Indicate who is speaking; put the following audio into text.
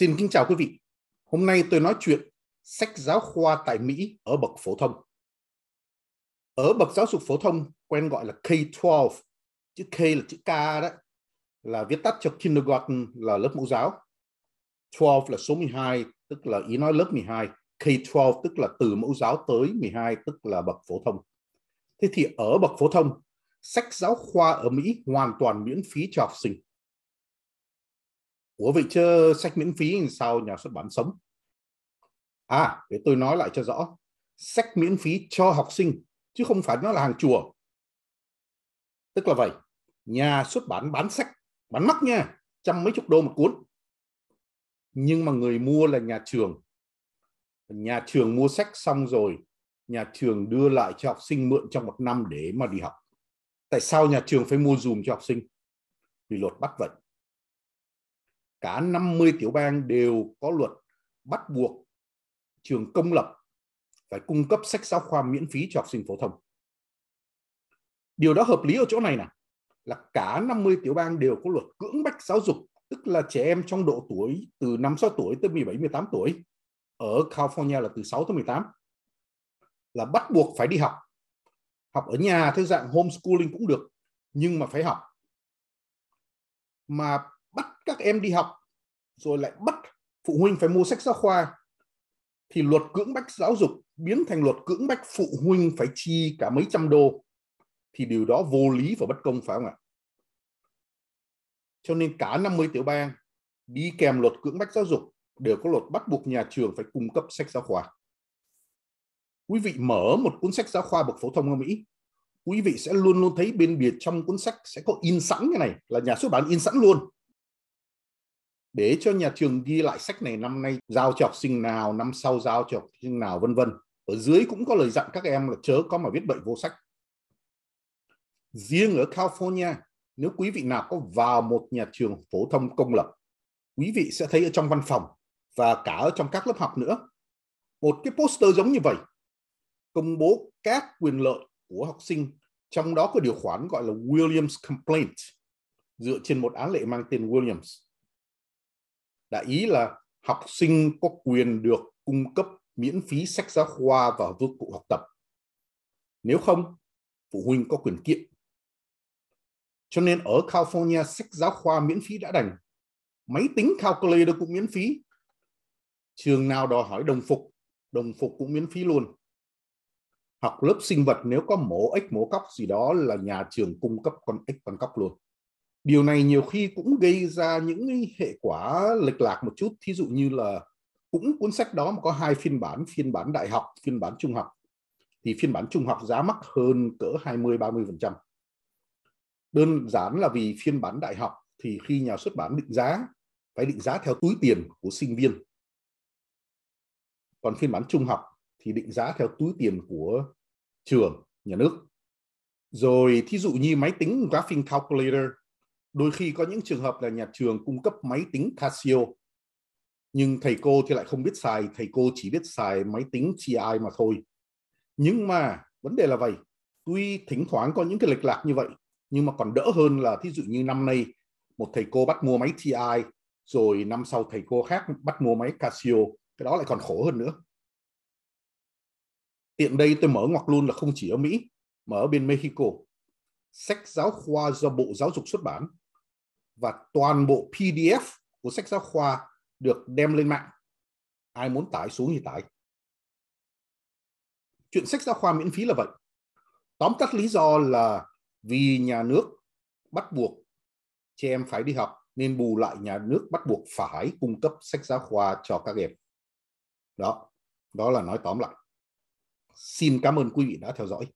Speaker 1: Xin kính chào quý vị. Hôm nay tôi nói chuyện sách giáo khoa tại Mỹ ở bậc phổ thông. Ở bậc giáo dục phổ thông quen gọi là K-12, chữ K là chữ K đó, là viết tắt cho kindergarten là lớp mẫu giáo. 12 là số 12, tức là ý nói lớp 12. K-12 tức là từ mẫu giáo tới 12 tức là bậc phổ thông. Thế thì ở bậc phổ thông, sách giáo khoa ở Mỹ hoàn toàn miễn phí cho học sinh Ủa vậy chứ sách miễn phí sao nhà xuất bản sống? À, để tôi nói lại cho rõ. Sách miễn phí cho học sinh, chứ không phải nó là hàng chùa. Tức là vậy, nhà xuất bản bán sách, bán mắc nha, trăm mấy chục đô một cuốn. Nhưng mà người mua là nhà trường. Nhà trường mua sách xong rồi, nhà trường đưa lại cho học sinh mượn trong một năm để mà đi học. Tại sao nhà trường phải mua dùm cho học sinh? Vì luật bắt vậy cả 50 tiểu bang đều có luật bắt buộc trường công lập phải cung cấp sách giáo khoa miễn phí cho học sinh phổ thông. Điều đó hợp lý ở chỗ này nè, là cả 50 tiểu bang đều có luật cưỡng bách giáo dục, tức là trẻ em trong độ tuổi từ 5 6 tuổi tới 17 18 tuổi ở California là từ 6 tới 18 là bắt buộc phải đi học. Học ở nhà theo dạng homeschooling cũng được, nhưng mà phải học. Mà bắt các em đi học rồi lại bắt phụ huynh phải mua sách giáo khoa thì luật cưỡng bách giáo dục biến thành luật cưỡng bách phụ huynh phải chi cả mấy trăm đô thì điều đó vô lý và bất công phải không ạ? Cho nên cả 50 tiểu bang đi kèm luật cưỡng bách giáo dục đều có luật bắt buộc nhà trường phải cung cấp sách giáo khoa. Quý vị mở một cuốn sách giáo khoa bậc phổ thông ở Mỹ, quý vị sẽ luôn luôn thấy bên bìa trong cuốn sách sẽ có in sẵn cái này là nhà xuất bản in sẵn luôn để cho nhà trường ghi lại sách này năm nay giao cho học sinh nào năm sau giao cho học sinh nào vân vân ở dưới cũng có lời dặn các em là chớ có mà viết bậy vô sách riêng ở California nếu quý vị nào có vào một nhà trường phổ thông công lập quý vị sẽ thấy ở trong văn phòng và cả ở trong các lớp học nữa một cái poster giống như vậy công bố các quyền lợi của học sinh trong đó có điều khoản gọi là Williams Complaint dựa trên một án lệ mang tên Williams đã ý là học sinh có quyền được cung cấp miễn phí sách giáo khoa và dụng cụ học tập nếu không phụ huynh có quyền kiện cho nên ở California sách giáo khoa miễn phí đã đành máy tính calculator cũng miễn phí trường nào đòi hỏi đồng phục đồng phục cũng miễn phí luôn học lớp sinh vật nếu có mổ ếch mổ cóc gì đó là nhà trường cung cấp con ếch con cóc luôn điều này nhiều khi cũng gây ra những hệ quả lệch lạc một chút thí dụ như là cũng cuốn sách đó mà có hai phiên bản phiên bản đại học phiên bản trung học thì phiên bản trung học giá mắc hơn cỡ 20 30 phần trăm đơn giản là vì phiên bản đại học thì khi nhà xuất bản định giá phải định giá theo túi tiền của sinh viên còn phiên bản trung học thì định giá theo túi tiền của trường nhà nước rồi thí dụ như máy tính graphing calculator đôi khi có những trường hợp là nhà trường cung cấp máy tính Casio nhưng thầy cô thì lại không biết xài thầy cô chỉ biết xài máy tính TI mà thôi nhưng mà vấn đề là vậy tuy thỉnh thoảng có những cái lệch lạc như vậy nhưng mà còn đỡ hơn là thí dụ như năm nay một thầy cô bắt mua máy TI rồi năm sau thầy cô khác bắt mua máy Casio cái đó lại còn khổ hơn nữa tiện đây tôi mở ngoặc luôn là không chỉ ở Mỹ mà ở bên Mexico sách giáo khoa do Bộ Giáo dục xuất bản và toàn bộ PDF của sách giáo khoa được đem lên mạng. Ai muốn tải xuống thì tải. Chuyện sách giáo khoa miễn phí là vậy. Tóm tắt lý do là vì nhà nước bắt buộc trẻ em phải đi học nên bù lại nhà nước bắt buộc phải cung cấp sách giáo khoa cho các em. Đó, đó là nói tóm lại. Xin cảm ơn quý vị đã theo dõi.